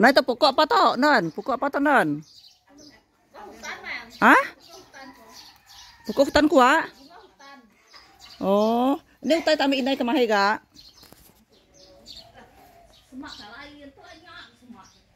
Nah itu pokok apa tau non? Pokok apa tau non? Hah? Pokok hutan kuat? Oh, ini utai tami inai kemahi gak? Semak lain tuh nyak semak.